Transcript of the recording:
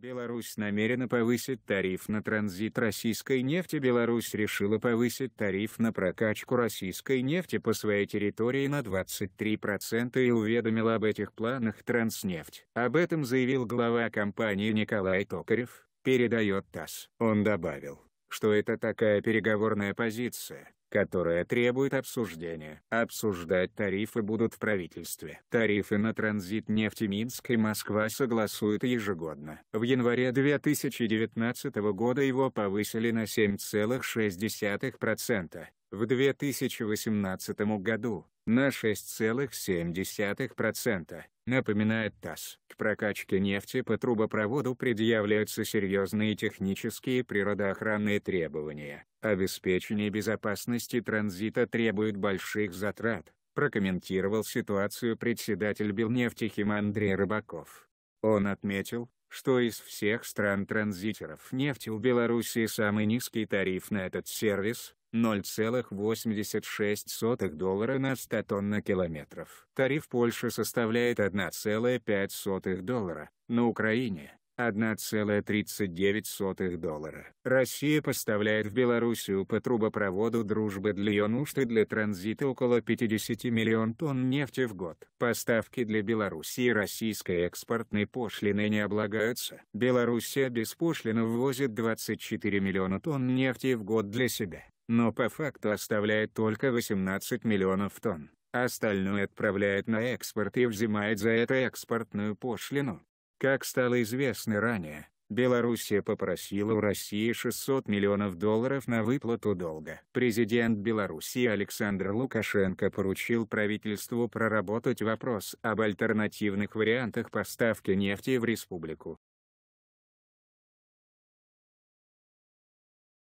Беларусь намерена повысить тариф на транзит российской нефти. Беларусь решила повысить тариф на прокачку российской нефти по своей территории на 23% и уведомила об этих планах Транснефть. Об этом заявил глава компании Николай Токарев, передает ТАСС. Он добавил, что это такая переговорная позиция, которая требует обсуждения. Обсуждать тарифы будут в правительстве. Тарифы на транзит нефти Минск и Москва согласуют ежегодно. В январе 2019 года его повысили на 7,6%. В 2018 году – на 6,7% напоминает ТАСС. К прокачке нефти по трубопроводу предъявляются серьезные технические природоохранные требования. Обеспечение безопасности транзита требует больших затрат, прокомментировал ситуацию председатель Белнефтехим Андрей Рыбаков. Он отметил, что из всех стран-транзитеров нефти у Белоруссии самый низкий тариф на этот сервис, 0,86 доллара на 100 тонн километров. Тариф Польши составляет 1,5 доллара, на Украине – 1,39 доллара. Россия поставляет в Белоруссию по трубопроводу «Дружбы» для ее нужд и для транзита около 50 миллион тонн нефти в год. Поставки для Белоруссии российской экспортной пошлины не облагаются. Белоруссия без пошлины ввозит 24 миллиона тонн нефти в год для себя но по факту оставляет только 18 миллионов тонн. Остальное отправляет на экспорт и взимает за это экспортную пошлину. Как стало известно ранее, Белоруссия попросила у России 600 миллионов долларов на выплату долга. Президент Белоруссии Александр Лукашенко поручил правительству проработать вопрос об альтернативных вариантах поставки нефти в республику.